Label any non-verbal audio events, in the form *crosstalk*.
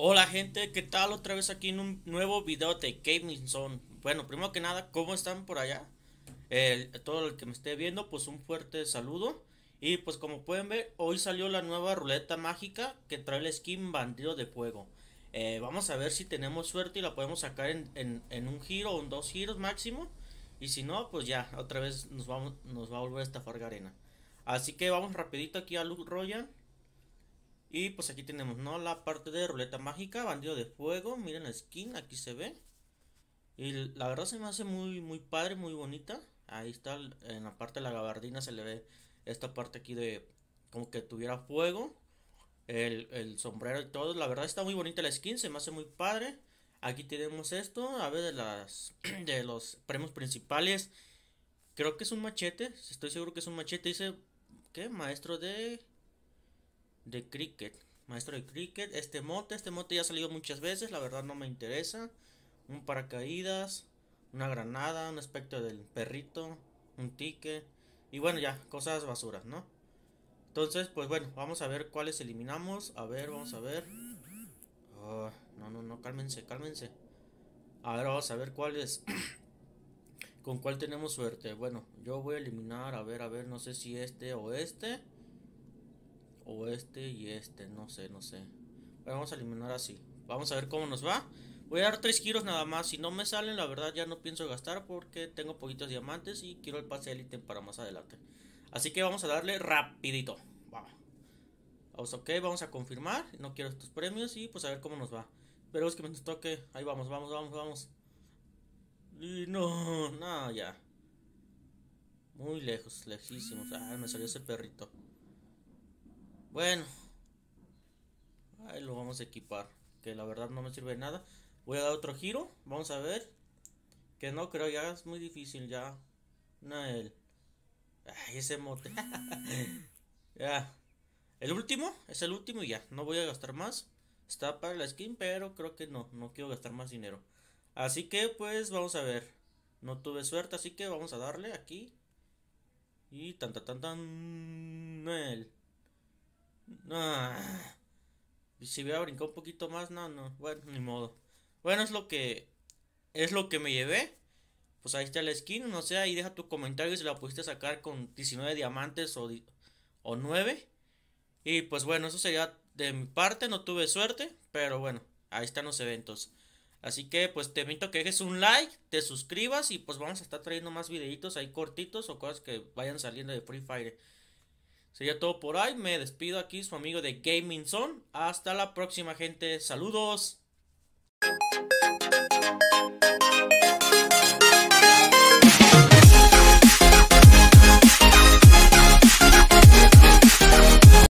Hola gente, ¿qué tal? Otra vez aquí en un nuevo video de Gaming Zone. Bueno, primero que nada, ¿cómo están por allá? todo el que me esté viendo, pues un fuerte saludo. Y pues como pueden ver, hoy salió la nueva ruleta mágica que trae el skin Bandido de Fuego. Eh, vamos a ver si tenemos suerte y la podemos sacar en, un giro o en dos giros máximo. Y si no, pues ya, otra vez nos, vamos, va a volver esta farga arena Así que vamos rapidito aquí a Luz Roya y pues aquí tenemos, ¿no? La parte de ruleta mágica, bandido de fuego, miren la skin, aquí se ve. Y la verdad se me hace muy, muy padre, muy bonita. Ahí está, en la parte de la gabardina se le ve esta parte aquí de como que tuviera fuego. El, sombrero y todo, la verdad está muy bonita la skin, se me hace muy padre. Aquí tenemos esto, a ver de las *clears throat* de los premios principales. Creo que es un machete, estoy seguro que es un machete, dice, ¿qué? Maestro de de cricket. Maestro de cricket. Este mote, este mote ya ha salido muchas veces, la verdad no me interesa. Un paracaídas, una granada, un aspecto del perrito, un tique. Y bueno, ya, cosas basuras, ¿no? Entonces, pues bueno, vamos a ver cuáles eliminamos. A ver, vamos a ver. Ah, no, no, no, cálmense, cálmense. A ver, vamos a ver cuáles. *coughs* ¿Con cuál tenemos suerte? Bueno, yo voy a eliminar, a ver, a ver, no sé si este o este. O este y este, no sé, no sé. vamos a eliminar así. Vamos a ver cómo nos va. Voy a dar tres giros nada más. Si no me salen, la verdad ya no pienso gastar porque tengo poquitos diamantes y quiero el pase élite para más adelante. Así que vamos a darle rapidito. Vamos. ok, vamos a confirmar. No quiero estos premios y pues a ver cómo nos va. Pero es que me toque. Ahí vamos, vamos, vamos, vamos. Y no, nada, ya. Muy lejos, lejísimos. Ah, me salió ese perrito. Bueno. Ahí lo vamos a equipar. Que la verdad no me sirve de nada. Voy a dar otro giro. Vamos a ver. Que no creo, ya es muy difícil ya. Nael. Ay, ese mote. *laughs* ya. El último, es el último y ya. No voy a gastar más. Está para la skin, pero creo que no. No quiero gastar más dinero. Así que pues vamos a ver. No tuve suerte, así que vamos a darle aquí. Y tan tan tan tan. No. Ah. Si hubiera brincado un poquito más, no, no. Bueno, ni modo. Bueno, es lo que. Es lo que me llevé. Pues ahí está la skin. No sé, ahí deja tu comentario si la pudiste sacar con 19 diamantes o, o 9. Y pues bueno, eso sería de mi parte. No tuve suerte. Pero bueno, ahí están los eventos. Así que pues te invito a que dejes un like, te suscribas y pues vamos a estar trayendo más videitos ahí cortitos o cosas que vayan saliendo de Free Fire. Sería todo por ahí Me despido aquí, su amigo de Gaming Hasta la próxima, gente. Saludos.